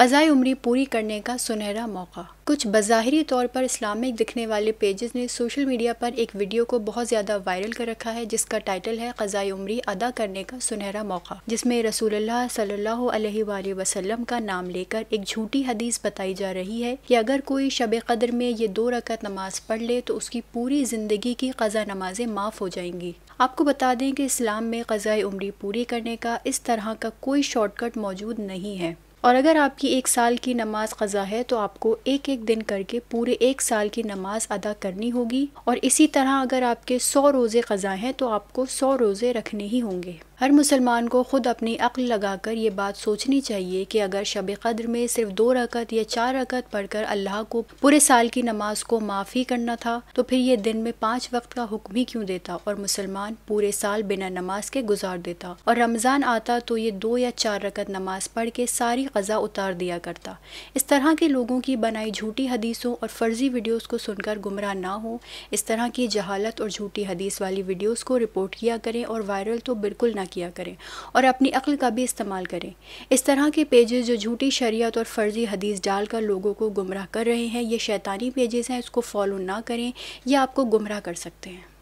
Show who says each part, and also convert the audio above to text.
Speaker 1: ग़ज़ाई उम्री पूरी करने का सुनहरा मौका कुछ बज़ाहरी तौर पर इस्लामिक दिखने वाले पेजेस ने सोशल मीडिया पर एक वीडियो को बहुत ज़्यादा वायरल कर रखा है जिसका टाइटल है क़ज़ाई उम्री अदा करने का सुनहरा मौका जिसमें रसूलुल्लाह सल्लल्लाहु अलैहि वसल्लम का नाम लेकर एक झूठी हदीस बताई जा रही है कि अगर कोई शब कदर में ये दो रकत नमाज पढ़ ले तो उसकी पूरी ज़िंदगी की क़ज़ा नमाजें माफ़ हो जाएंगी आपको बता दें कि इस्लाम में क़ज़ाई उम्री पूरी करने का इस तरह का कोई शॉर्टकट मौजूद नहीं है और अगर आपकी एक साल की नमाज क़ज़ा है तो आपको एक एक दिन करके पूरे एक साल की नमाज अदा करनी होगी और इसी तरह अगर आपके सौ रोज़े क़ज़ा हैं तो आपको सौ रोज़े रखने ही होंगे हर मुसलमान को ख़ुद अपनी अक्ल लगाकर ये बात सोचनी चाहिए कि अगर शब कद्र में सिर्फ दो रकत या चार रकत पढ़कर अल्लाह को पूरे साल की नमाज को माफ़ी करना था तो फिर ये दिन में पाँच वक्त का हुक्म ही क्यों देता और मुसलमान पूरे साल बिना नमाज के गुजार देता और रमज़ान आता तो ये दो या चार रकत नमाज पढ़ के सारी ग़ज़ा उतार दिया करता इस तरह के लोगों की बनाई झूठी हदीसों और फ़र्ज़ी वीडियोज़ को सुनकर गुमराह ना हो इस तरह की जहालत और झूठी हदीस वाली वीडियोज़ को रिपोर्ट किया करें और वायरल तो बिल्कुल ना किया करें और अपनी अक्ल का भी इस्तेमाल करें इस तरह के पेजेस जो झूठी शरीयत और फ़र्ज़ी हदीस डालकर लोगों को गुमराह कर रहे हैं ये शैतानी पेजेस हैं इसको फॉलो ना करें यह आपको गुमराह कर सकते हैं